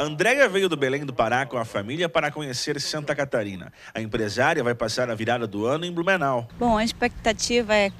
Andréia veio do Belém do Pará com a família para conhecer Santa Catarina. A empresária vai passar a virada do ano em Blumenau. Bom, a expectativa é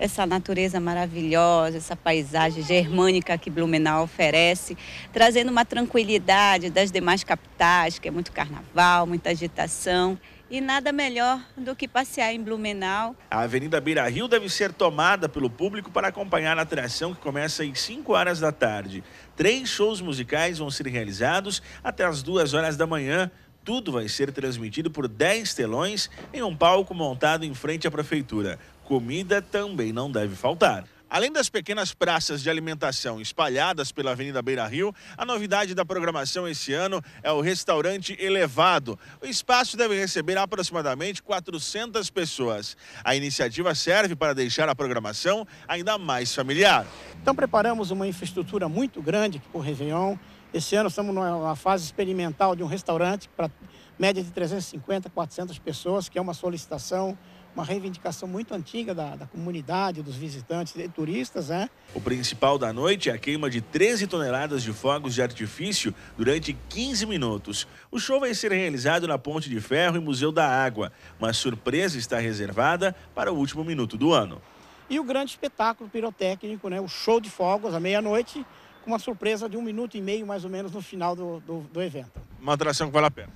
essa natureza maravilhosa, essa paisagem germânica que Blumenau oferece, trazendo uma tranquilidade das demais capitais, que é muito carnaval, muita agitação. E nada melhor do que passear em Blumenau. A Avenida Beira Rio deve ser tomada pelo público para acompanhar a atração que começa às 5 horas da tarde. Três shows musicais vão ser realizados até às 2 horas da manhã. Tudo vai ser transmitido por 10 telões em um palco montado em frente à prefeitura comida também não deve faltar. Além das pequenas praças de alimentação espalhadas pela Avenida Beira Rio, a novidade da programação esse ano é o restaurante elevado. O espaço deve receber aproximadamente 400 pessoas. A iniciativa serve para deixar a programação ainda mais familiar. Então preparamos uma infraestrutura muito grande para o Réveillon. Esse ano estamos numa fase experimental de um restaurante para média de 350, 400 pessoas, que é uma solicitação uma reivindicação muito antiga da, da comunidade, dos visitantes e turistas, né? O principal da noite é a queima de 13 toneladas de fogos de artifício durante 15 minutos. O show vai ser realizado na Ponte de Ferro e Museu da Água, Uma surpresa está reservada para o último minuto do ano. E o grande espetáculo pirotécnico, né? O show de fogos à meia-noite, com uma surpresa de um minuto e meio, mais ou menos, no final do, do, do evento. Uma atração que vale a pena.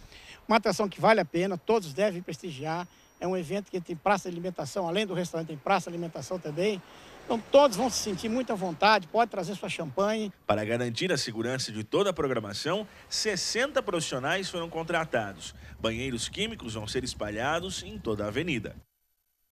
Uma atração que vale a pena, todos devem prestigiar. É um evento que tem praça de alimentação, além do restaurante, tem praça de alimentação também. Então todos vão se sentir muito à vontade, pode trazer sua champanhe. Para garantir a segurança de toda a programação, 60 profissionais foram contratados. Banheiros químicos vão ser espalhados em toda a avenida.